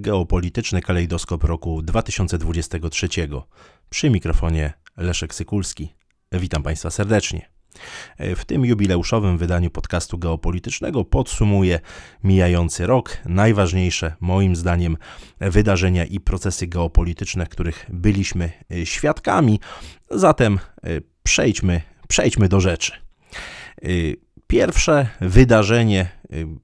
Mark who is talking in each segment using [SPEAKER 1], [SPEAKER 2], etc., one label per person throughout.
[SPEAKER 1] Geopolityczny kalejdoskop roku 2023. Przy mikrofonie Leszek Sykulski. Witam Państwa serdecznie. W tym jubileuszowym wydaniu podcastu geopolitycznego podsumuję mijający rok najważniejsze, moim zdaniem, wydarzenia i procesy geopolityczne, których byliśmy e, świadkami. Zatem e, przejdźmy, przejdźmy do rzeczy. E, pierwsze wydarzenie,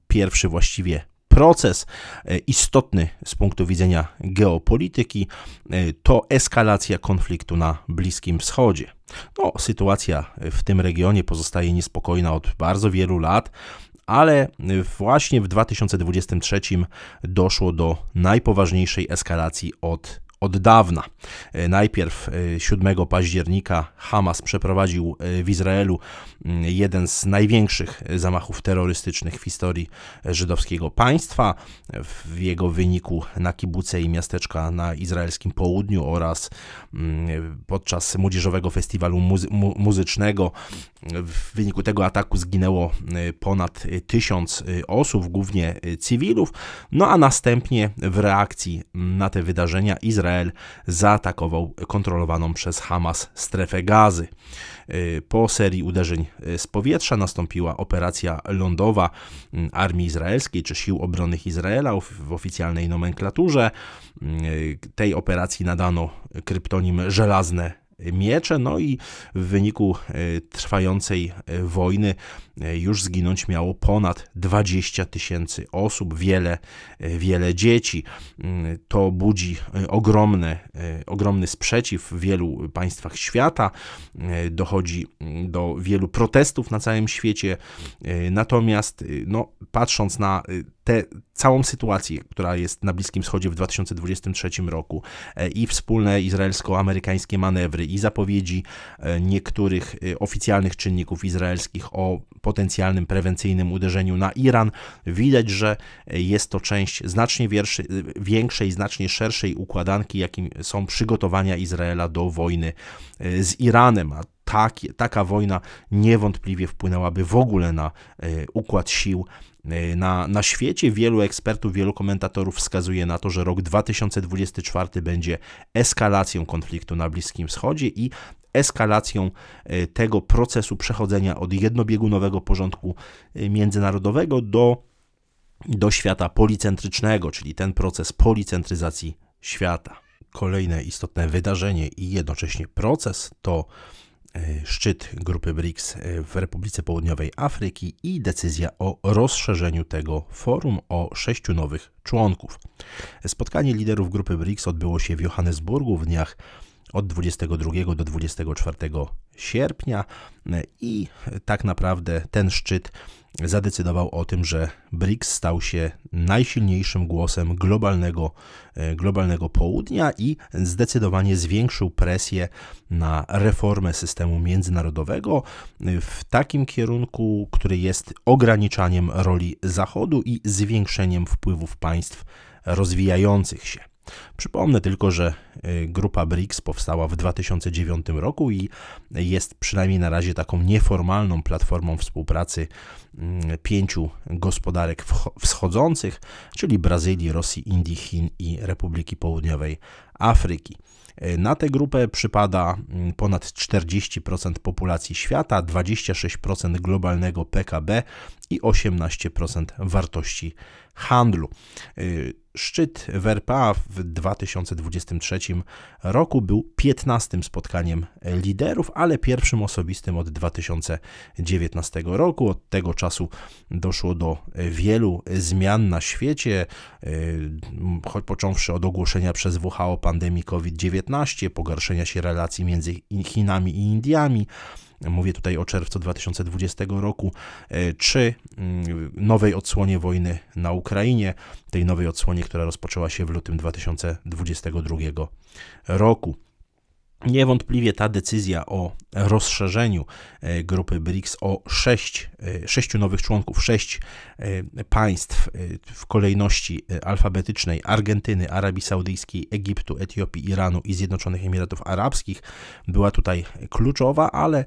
[SPEAKER 1] pierwszy właściwie proces e, istotny z punktu widzenia geopolityki e, to eskalacja konfliktu na Bliskim Wschodzie. No, sytuacja w tym regionie pozostaje niespokojna od bardzo wielu lat, ale e, właśnie w 2023 doszło do najpoważniejszej eskalacji od od dawna. E, najpierw 7 e, października Hamas przeprowadził e, w Izraelu mm, jeden z największych zamachów terrorystycznych w historii żydowskiego państwa. W jego wyniku na kibuce i miasteczka na izraelskim południu oraz mm, podczas młodzieżowego festiwalu muzy muzycznego w wyniku tego ataku zginęło ponad tysiąc osób, głównie cywilów. No a następnie w reakcji mm, na te wydarzenia Izrael Izrael zaatakował kontrolowaną przez Hamas strefę gazy. Y, po serii uderzeń y, z powietrza nastąpiła operacja lądowa y, Armii Izraelskiej czy Sił Obronnych Izraela w oficjalnej nomenklaturze. Tej operacji nadano kryptonim Żelazne miecze, no i w wyniku e, trwającej e, wojny e, już zginąć miało ponad 20 tysięcy osób, wiele, wiele dzieci. Mm, to budzi ogromny, ogromny sprzeciw w wielu państwach świata, dochodzi mm, do wielu protestów na całym świecie. Natomiast no, patrząc na tę całą sytuację, która jest na Bliskim Wschodzie w 2023 roku e, i wspólne izraelsko-amerykańskie manewry i zapowiedzi e, niektórych e, oficjalnych czynników izraelskich o potencjalnym prewencyjnym uderzeniu na Iran, widać, że jest to część znacznie większej, znacznie szerszej układanki, jakim są przygotowania Izraela do wojny z Iranem. A taka wojna niewątpliwie wpłynęłaby w ogóle na układ sił Y, na, na świecie wielu ekspertów, wielu komentatorów wskazuje na to, że rok 2024 będzie eskalacją konfliktu na Bliskim Wschodzie i eskalacją y, tego procesu przechodzenia od jednobiegunowego porządku y, międzynarodowego do, do świata policentrycznego, czyli ten proces policentryzacji świata. Kolejne istotne wydarzenie i jednocześnie proces to E, szczyt grupy BRICS e, w Republice Południowej Afryki i decyzja o rozszerzeniu tego forum o sześciu nowych członków. Spotkanie liderów grupy BRICS odbyło się w Johannesburgu w dniach od 22 do 24 sierpnia i tak naprawdę ten szczyt zadecydował o tym, że BRICS stał się najsilniejszym głosem globalnego, e, globalnego południa i zdecydowanie zwiększył presję na reformę systemu międzynarodowego e, w takim kierunku, który jest ograniczaniem roli Zachodu i zwiększeniem wpływów państw rozwijających się. Przypomnę tylko, że y, grupa BRICS powstała w 2009 roku i jest przynajmniej na razie taką nieformalną platformą współpracy mm, pięciu gospodarek wschodzących, czyli Brazylii, Rosji, Indii, Chin i Republiki Południowej Afryki. E, na tę grupę przypada mm, ponad 40% populacji świata, 26% globalnego PKB i 18% wartości handlu. E, szczyt w RPA w 2023 roku był 15 spotkaniem liderów, ale pierwszym osobistym od 2019 roku. Od tego czasu doszło do e, wielu zmian na świecie, choć począwszy od ogłoszenia przez WHO pandemii COVID-19, pogarszenia się relacji między Chinami i Indiami, mówię tutaj o czerwcu 2020 roku, czy e, mm, nowej odsłonie wojny na Ukrainie, tej nowej odsłonie, która rozpoczęła się w lutym 2022 roku. Niewątpliwie ta decyzja o rozszerzeniu e, grupy BRICS o sześć, e, sześciu nowych członków, sześć e, państw w kolejności alfabetycznej Argentyny, Arabii Saudyjskiej, Egiptu, Etiopii, Iranu i Zjednoczonych Emiratów Arabskich była tutaj kluczowa, ale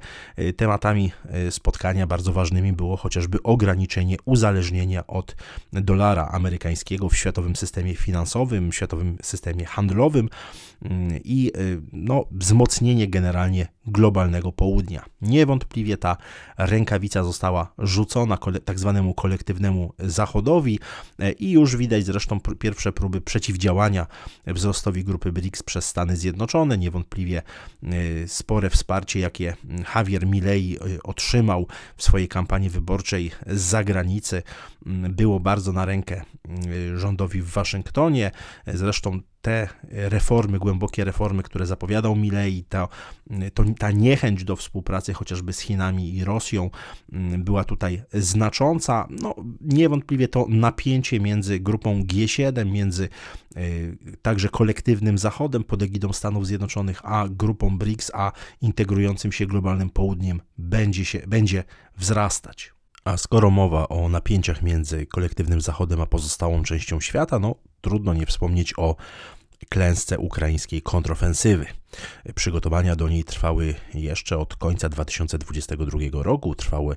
[SPEAKER 1] tematami spotkania bardzo ważnymi było chociażby ograniczenie uzależnienia od dolara amerykańskiego w światowym systemie finansowym, światowym systemie handlowym mm, i no, wzmocnienie generalnie globalnego południa. Niewątpliwie ta rękawica została rzucona tak zwanemu kolektywnemu zachodowi e, i już widać zresztą pierwsze próby przeciwdziałania wzrostowi grupy BRICS przez Stany Zjednoczone. Niewątpliwie e, spore wsparcie, jakie Javier Milei e, otrzymał w swojej kampanii wyborczej z zagranicy, było bardzo na rękę rządowi w Waszyngtonie. Zresztą te reformy, głębokie reformy, które zapowiadał Milei, to, to, ta niechęć do współpracy chociażby z Chinami i Rosją mm, była tutaj znacząca. No, niewątpliwie to napięcie między grupą G7, między y, także kolektywnym Zachodem pod egidą Stanów Zjednoczonych, a grupą BRICS, a integrującym się globalnym południem będzie, się, będzie wzrastać. A skoro mowa o napięciach między kolektywnym Zachodem a pozostałą częścią świata, no trudno nie wspomnieć o klęsce ukraińskiej kontrofensywy. Przygotowania do niej trwały jeszcze od końca 2022 roku. Trwały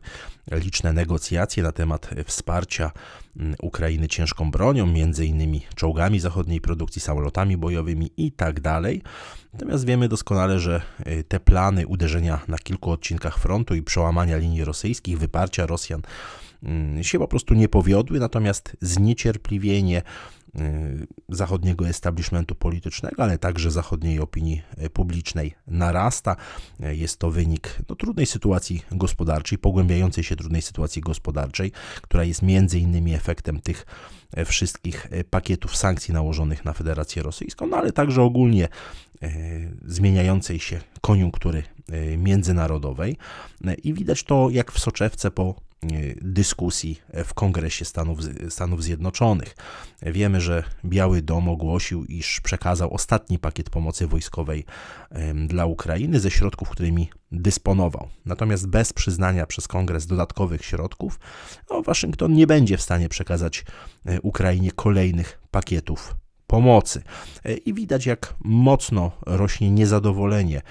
[SPEAKER 1] liczne negocjacje na temat wsparcia mm, Ukrainy ciężką bronią, między innymi czołgami zachodniej produkcji, samolotami bojowymi itd. Tak natomiast wiemy doskonale, że y, te plany uderzenia na kilku odcinkach frontu i przełamania linii rosyjskich, wyparcia Rosjan mm, się po prostu nie powiodły, natomiast zniecierpliwienie Y, zachodniego establishmentu politycznego, ale także zachodniej opinii y, publicznej narasta. Y, jest to wynik no, trudnej sytuacji gospodarczej, pogłębiającej się trudnej sytuacji gospodarczej, która jest między innymi efektem tych wszystkich pakietów sankcji nałożonych na Federację Rosyjską, no ale także ogólnie zmieniającej się koniunktury międzynarodowej. I widać to jak w soczewce po E, dyskusji w Kongresie Stanów, Stanów Zjednoczonych. Wiemy, że Biały Dom ogłosił, iż przekazał ostatni pakiet pomocy wojskowej dla Ukrainy ze środków, którymi dysponował. Natomiast bez przyznania przez Kongres dodatkowych środków, no, Waszyngton nie będzie w stanie przekazać e, Ukrainie kolejnych pakietów pomocy. E, I widać, jak mocno rośnie niezadowolenie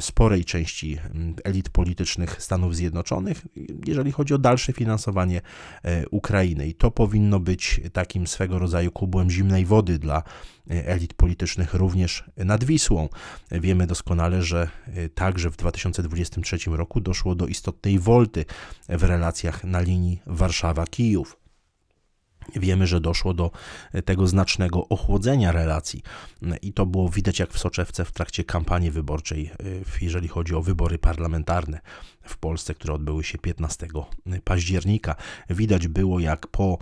[SPEAKER 1] sporej części mm, elit politycznych Stanów Zjednoczonych, jeżeli chodzi o dalsze finansowanie e, Ukrainy. I to powinno być takim swego rodzaju kubłem zimnej wody dla e, elit politycznych również nad Wisłą. Wiemy doskonale, że także w 2023 roku doszło do istotnej wolty w relacjach na linii Warszawa-Kijów. Wiemy, że doszło do e, tego znacznego ochłodzenia relacji i to było widać jak w soczewce w trakcie kampanii wyborczej, e, jeżeli chodzi o wybory parlamentarne w Polsce, które odbyły się 15 e, października. Widać było jak po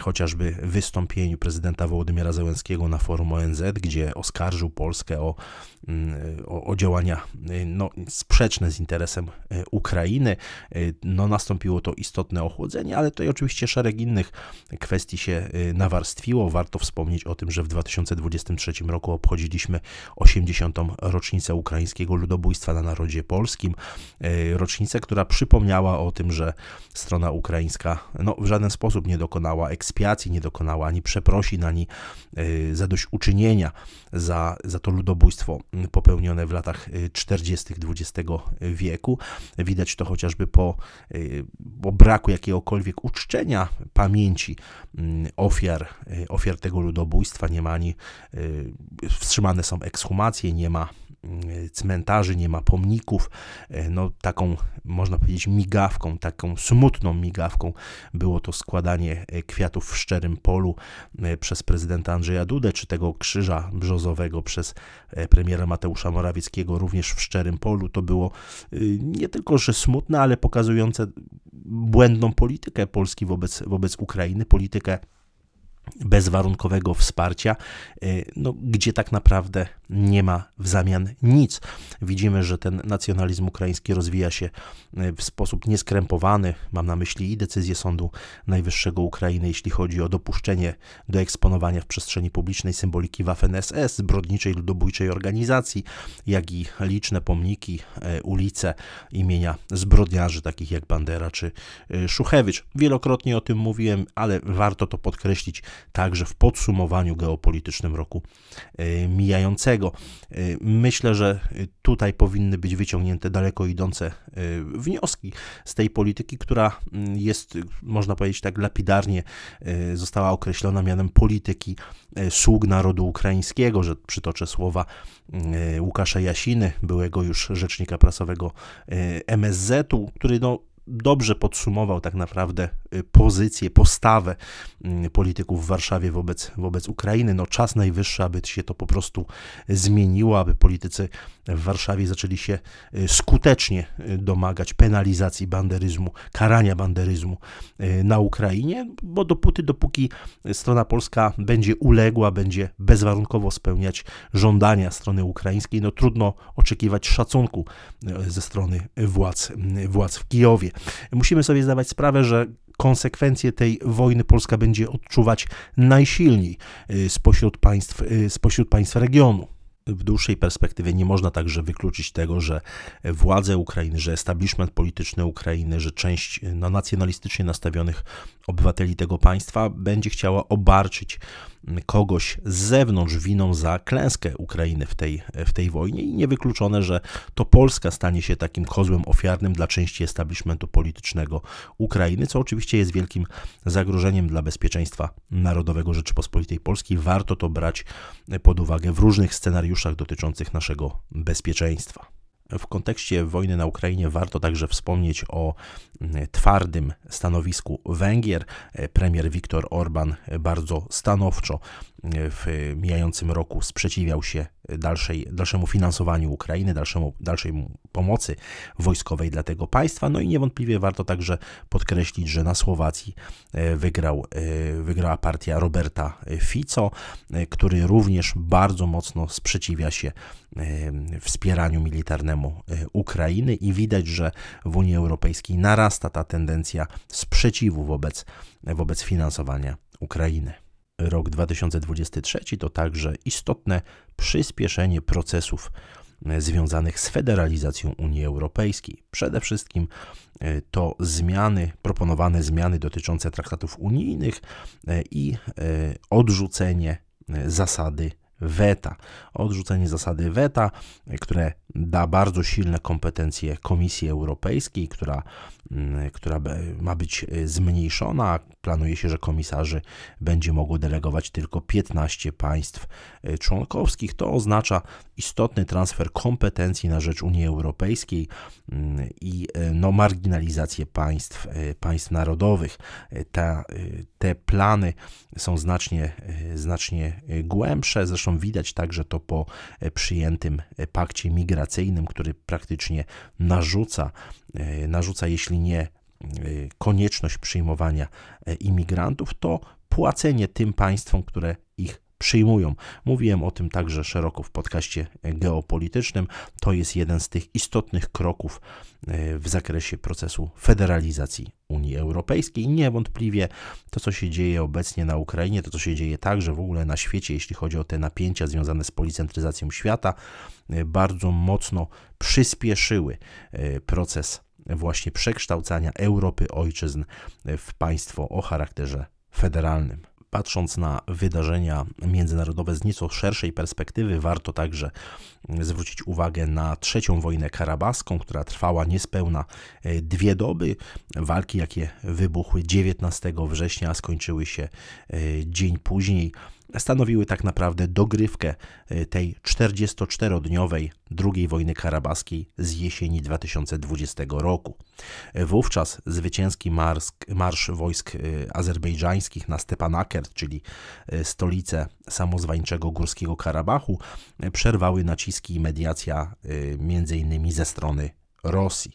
[SPEAKER 1] chociażby wystąpieniu prezydenta Wołodymyra Zełenskiego na forum ONZ, gdzie oskarżył Polskę o, mm, o, o działania no, sprzeczne z interesem Ukrainy, no, nastąpiło to istotne ochłodzenie, ale to i oczywiście szereg innych kwestii kwestii się y, nawarstwiło. Warto wspomnieć o tym, że w 2023 roku obchodziliśmy 80. rocznicę ukraińskiego ludobójstwa na narodzie polskim. Y, rocznicę, która przypomniała o tym, że strona ukraińska no, w żaden sposób nie dokonała ekspiacji, nie dokonała ani przeprosin, ani y, zadośćuczynienia za, za to ludobójstwo popełnione w latach 40. XX wieku. Widać to chociażby po, po braku jakiegokolwiek uczczenia pamięci Mm, ofiar, y, ofiar tego ludobójstwa, nie ma ani y, wstrzymane są ekshumacje, nie ma y, cmentarzy, nie ma pomników. No, taką, można powiedzieć, migawką, taką smutną migawką było to składanie kwiatów w szczerym polu przez prezydenta Andrzeja Dudę, czy tego krzyża brzozowego przez premiera Mateusza Morawieckiego również w szczerym polu. To było nie tylko, że smutne, ale pokazujące błędną politykę Polski wobec, wobec Ukrainy, politykę bezwarunkowego wsparcia, y, no, gdzie tak naprawdę nie ma w zamian nic. Widzimy, że ten nacjonalizm ukraiński rozwija się y, w sposób nieskrępowany. Mam na myśli i decyzję Sądu Najwyższego Ukrainy, jeśli chodzi o dopuszczenie do eksponowania w przestrzeni publicznej symboliki Waffen SS, zbrodniczej ludobójczej organizacji, jak i liczne pomniki, y, ulice imienia zbrodniarzy takich jak Bandera czy Szuchewicz. Wielokrotnie o tym mówiłem, ale warto to podkreślić także w podsumowaniu geopolitycznym roku e, mijającego. E, myślę, że tutaj powinny być wyciągnięte daleko idące e, wnioski z tej polityki, która mm, jest, można powiedzieć tak lapidarnie, została określona mianem polityki sług narodu ukraińskiego, że przytoczę słowa Łukasza Jasiny, byłego już rzecznika prasowego MSZ-u, który no, dobrze podsumował tak naprawdę Y, pozycję, postawę mm, polityków w Warszawie wobec, wobec Ukrainy. No czas najwyższy, aby się to po prostu zmieniło, aby politycy w Warszawie zaczęli się y, skutecznie y, domagać penalizacji banderyzmu, karania banderyzmu na Ukrainie, bo dopóty, dopóki strona polska będzie uległa, będzie bezwarunkowo spełniać żądania strony ukraińskiej, no trudno oczekiwać szacunku ze strony władz, władz w Kijowie. Musimy sobie zdawać sprawę, że konsekwencje tej wojny Polska będzie odczuwać najsilniej y, spośród państw, y, spośród państw regionu w dłuższej perspektywie nie można także wykluczyć tego, że władze Ukrainy, że establishment polityczny Ukrainy, że część y, no, nacjonalistycznie nastawionych obywateli tego państwa będzie chciała obarczyć mm, kogoś z zewnątrz winą za klęskę Ukrainy w tej, w tej wojnie i niewykluczone, że to Polska stanie się takim kozłem ofiarnym dla części establishmentu politycznego Ukrainy, co oczywiście jest wielkim zagrożeniem dla bezpieczeństwa narodowego Rzeczypospolitej Polskiej. Warto to brać pod uwagę w różnych scenariuszach dotyczących naszego bezpieczeństwa w kontekście wojny na Ukrainie warto także wspomnieć o mm, twardym stanowisku Węgier. Premier Viktor Orban bardzo stanowczo mm, w mijającym roku sprzeciwiał się dalszej, dalszemu finansowaniu Ukrainy, dalszemu, dalszej pomocy wojskowej dla tego państwa. No i niewątpliwie warto także podkreślić, że na Słowacji e, wygrał, e, wygrała partia Roberta e, Fico, który również bardzo mocno sprzeciwia się wspieraniu militarnemu Ukrainy i widać, że w Unii Europejskiej narasta ta tendencja sprzeciwu wobec, wobec finansowania Ukrainy rok 2023 to także istotne przyspieszenie procesów e, związanych z federalizacją Unii Europejskiej. Przede wszystkim e, to zmiany, proponowane zmiany dotyczące traktatów unijnych e, i odrzucenie zasady weta. Odrzucenie zasady weta, które da bardzo silne kompetencje Komisji Europejskiej, która, mm, która ma być e, zmniejszona. Planuje się, że komisarzy będzie mogło delegować tylko 15 państw e, członkowskich. To oznacza istotny transfer kompetencji na rzecz Unii Europejskiej mm, i e, no, marginalizację państw, państw narodowych. Ta, te plany są znacznie, znacznie głębsze, zresztą widać także to po przyjętym pakcie migracyjnym operacyjnym, który praktycznie narzuca, e, narzuca jeśli nie e, konieczność przyjmowania e, imigrantów, to płacenie tym państwom, które ich przyjmują. Mówiłem o tym także szeroko w podcaście geopolitycznym. To jest jeden z tych istotnych kroków e, w zakresie procesu federalizacji Unii Europejskiej. Niewątpliwie to, co się dzieje obecnie na Ukrainie, to, co się dzieje także w ogóle na świecie, jeśli chodzi o te napięcia związane z policentryzacją świata, e, bardzo mocno przyspieszyły e, proces właśnie przekształcania Europy ojczyzn w państwo o charakterze federalnym. Patrząc na wydarzenia międzynarodowe z nieco szerszej perspektywy, warto także mm, zwrócić uwagę na trzecią wojnę karabaską, która trwała niespełna e, dwie doby. Walki, jakie wybuchły 19 września, skończyły się e, dzień później stanowiły tak naprawdę dogrywkę e, tej 44-dniowej II wojny karabaskiej z jesieni 2020 roku. E, wówczas zwycięski marsz, marsz wojsk e, azerbejdżańskich na Stepanakert, czyli stolicę samozwańczego Górskiego Karabachu, przerwały naciski i mediacja m.in. ze strony Rosji.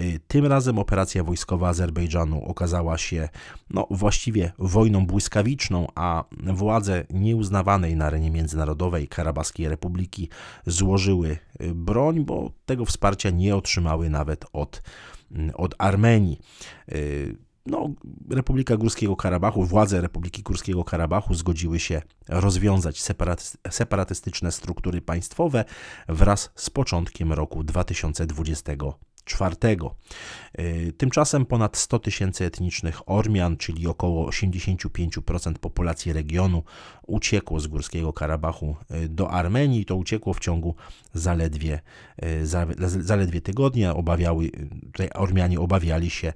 [SPEAKER 1] Y, tym razem operacja wojskowa Azerbejdżanu okazała się no, właściwie wojną błyskawiczną, a władze nieuznawanej na arenie międzynarodowej Karabaskiej Republiki złożyły y, broń, bo tego wsparcia nie otrzymały nawet od, y, od Armenii no, Republika Górskiego Karabachu, władze Republiki Górskiego Karabachu zgodziły się rozwiązać separatystyczne struktury państwowe wraz z początkiem roku 2024. Y, tymczasem ponad 100 tysięcy etnicznych Ormian, czyli około 85% populacji regionu, uciekło z Górskiego Karabachu y, do Armenii. To uciekło w ciągu zaledwie, y, zaledwie tygodnia. Obawiały, tutaj Ormianie obawiali się,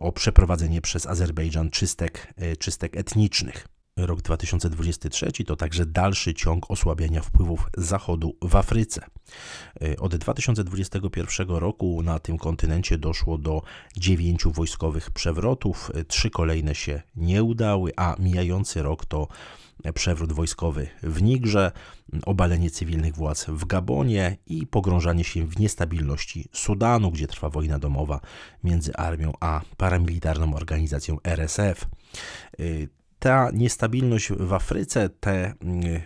[SPEAKER 1] o przeprowadzenie przez Azerbejdżan czystek, e, czystek etnicznych. Rok 2023 to także dalszy ciąg osłabiania wpływów Zachodu w Afryce. E, od 2021 roku na tym kontynencie doszło do dziewięciu wojskowych przewrotów, e, trzy kolejne się nie udały, a mijający rok to przewrót wojskowy w Nigrze, obalenie cywilnych władz w Gabonie i pogrążanie się w niestabilności Sudanu, gdzie trwa wojna domowa między armią a paramilitarną organizacją RSF. E, ta niestabilność w Afryce, te mm,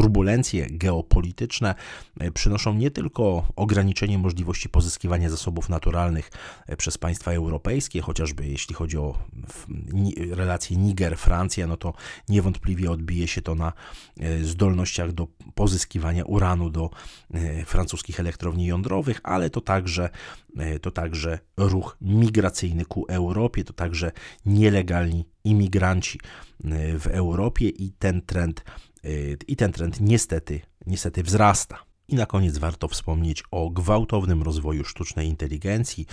[SPEAKER 1] turbulencje geopolityczne e, przynoszą nie tylko ograniczenie możliwości pozyskiwania zasobów naturalnych e, przez państwa europejskie, chociażby jeśli chodzi o relacje Niger-Francja, no to niewątpliwie odbije się to na e, zdolnościach do pozyskiwania uranu do francuskich elektrowni jądrowych, ale to także, to także ruch migracyjny ku Europie, to także nielegalni imigranci w Europie i ten trend i ten trend niestety, niestety wzrasta. I na koniec warto wspomnieć o gwałtownym rozwoju sztucznej inteligencji.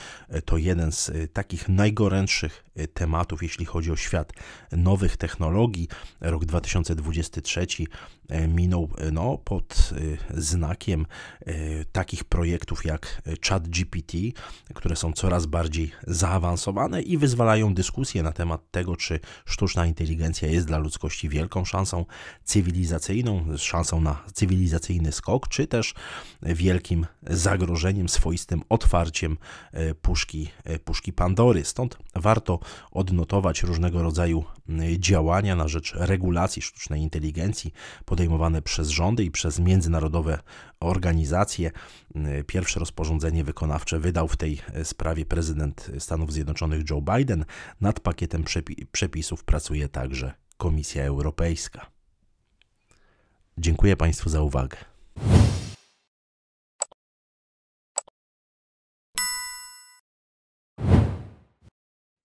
[SPEAKER 1] To jeden z e, takich najgorętszych Y, tematów, jeśli chodzi o świat nowych technologii. Rok 2023 y, minął y, no, pod znakiem takich projektów jak ChatGPT, które są coraz bardziej zaawansowane i wyzwalają dyskusję na temat tego, czy sztuczna inteligencja jest dla ludzkości wielką szansą cywilizacyjną, szansą na cywilizacyjny skok, czy też wielkim zagrożeniem, swoistym otwarciem puszki, puszki Pandory. Stąd warto odnotować różnego rodzaju działania na rzecz regulacji sztucznej inteligencji podejmowane przez rządy i przez międzynarodowe organizacje. Pierwsze rozporządzenie wykonawcze wydał w tej e, sprawie prezydent Stanów Zjednoczonych Joe Biden. Nad pakietem przepisów pracuje także Komisja Europejska. Dziękuję Państwu za uwagę.